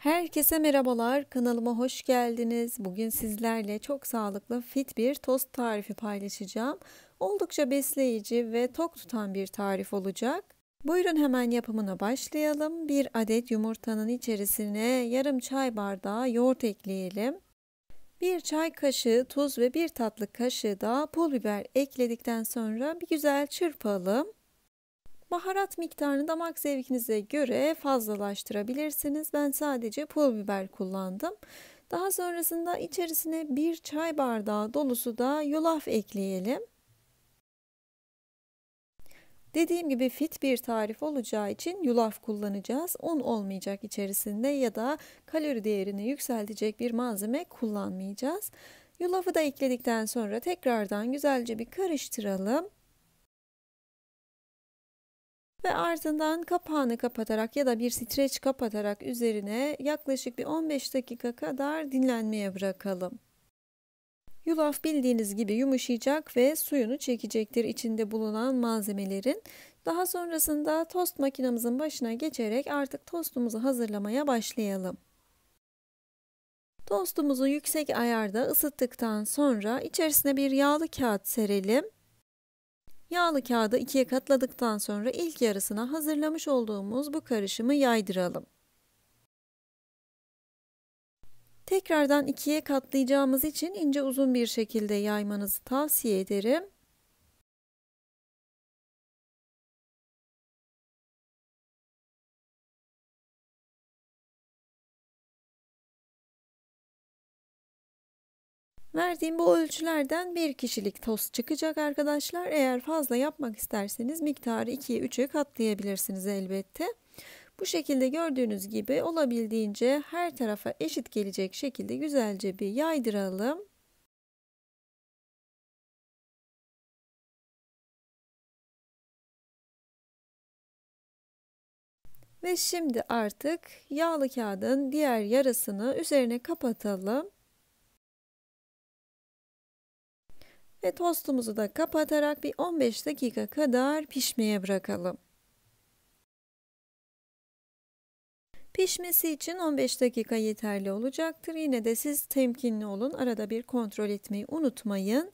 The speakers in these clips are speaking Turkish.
Herkese merhabalar. Kanalıma hoş geldiniz. Bugün sizlerle çok sağlıklı fit bir tost tarifi paylaşacağım. Oldukça besleyici ve tok tutan bir tarif olacak. Buyurun hemen yapımına başlayalım. Bir adet yumurtanın içerisine yarım çay bardağı yoğurt ekleyelim. Bir çay kaşığı tuz ve bir tatlı kaşığı da pul biber ekledikten sonra bir güzel çırpalım. Baharat miktarını damak zevkinize göre fazlalaştırabilirsiniz. Ben sadece pul biber kullandım. Daha sonrasında içerisine bir çay bardağı dolusu da yulaf ekleyelim. Dediğim gibi fit bir tarif olacağı için yulaf kullanacağız. Un olmayacak içerisinde ya da kalori değerini yükseltecek bir malzeme kullanmayacağız. Yulafı da ekledikten sonra tekrardan güzelce bir karıştıralım ve ardından kapağını kapatarak ya da bir streç kapatarak üzerine yaklaşık bir 15 dakika kadar dinlenmeye bırakalım. Yulaf bildiğiniz gibi yumuşayacak ve suyunu çekecektir içinde bulunan malzemelerin. Daha sonrasında tost makinemizin başına geçerek artık tostumuzu hazırlamaya başlayalım. Tostumuzu yüksek ayarda ısıttıktan sonra içerisine bir yağlı kağıt serelim Yağlı kağıdı ikiye katladıktan sonra ilk yarısına hazırlamış olduğumuz bu karışımı yaydıralım. Tekrardan ikiye katlayacağımız için ince uzun bir şekilde yaymanızı tavsiye ederim. Verdiğim bu ölçülerden bir kişilik tost çıkacak arkadaşlar. Eğer fazla yapmak isterseniz miktarı 2'ye 3'e katlayabilirsiniz elbette. Bu şekilde gördüğünüz gibi olabildiğince her tarafa eşit gelecek şekilde güzelce bir yaydıralım. Ve şimdi artık yağlı kağıdın diğer yarısını üzerine kapatalım. ve tostumuzu da kapatarak bir 15 dakika kadar pişmeye bırakalım. Pişmesi için 15 dakika yeterli olacaktır. Yine de siz temkinli olun. Arada bir kontrol etmeyi unutmayın.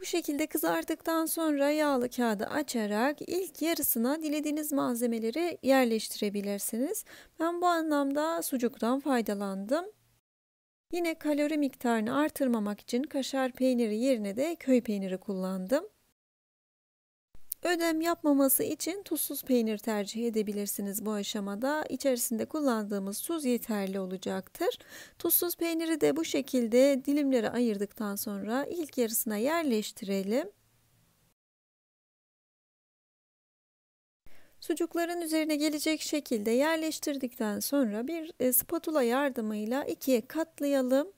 Bu şekilde kızardıktan sonra yağlı kağıdı açarak ilk yarısına dilediğiniz malzemeleri yerleştirebilirsiniz. Ben bu anlamda sucuktan faydalandım. Yine kalori miktarını artırmamak için kaşar peyniri yerine de köy peyniri kullandım. Ödem yapmaması için tuzsuz peynir tercih edebilirsiniz bu aşamada. İçerisinde kullandığımız tuz yeterli olacaktır. Tuzsuz peyniri de bu şekilde dilimlere ayırdıktan sonra ilk yarısına yerleştirelim. Sucukların üzerine gelecek şekilde yerleştirdikten sonra bir e, spatula yardımıyla ikiye katlayalım.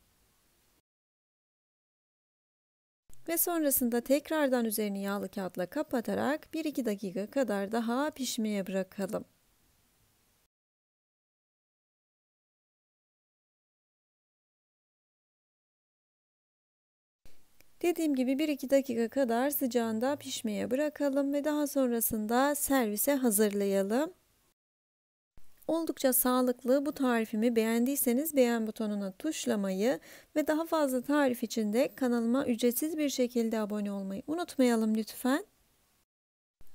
Ve sonrasında tekrardan üzerini yağlı kağıtla kapatarak 1-2 dakika kadar daha pişmeye bırakalım. Dediğim gibi 1-2 dakika kadar sıcağında pişmeye bırakalım ve daha sonrasında servise hazırlayalım. Oldukça sağlıklı bu tarifimi beğendiyseniz beğen butonuna tuşlamayı ve daha fazla tarif için de kanalıma ücretsiz bir şekilde abone olmayı unutmayalım lütfen.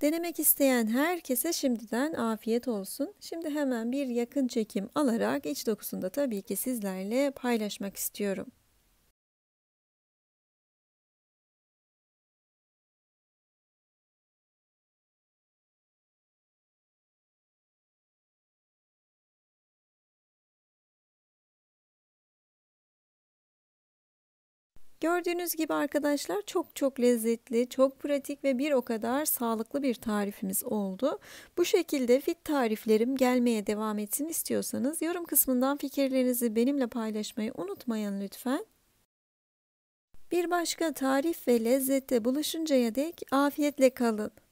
Denemek isteyen herkese şimdiden afiyet olsun. Şimdi hemen bir yakın çekim alarak iç dokusunda tabii ki sizlerle paylaşmak istiyorum. Gördüğünüz gibi arkadaşlar çok çok lezzetli, çok pratik ve bir o kadar sağlıklı bir tarifimiz oldu. Bu şekilde fit tariflerim gelmeye devam etsin istiyorsanız yorum kısmından fikirlerinizi benimle paylaşmayı unutmayın lütfen. Bir başka tarif ve lezzette buluşuncaya dek afiyetle kalın.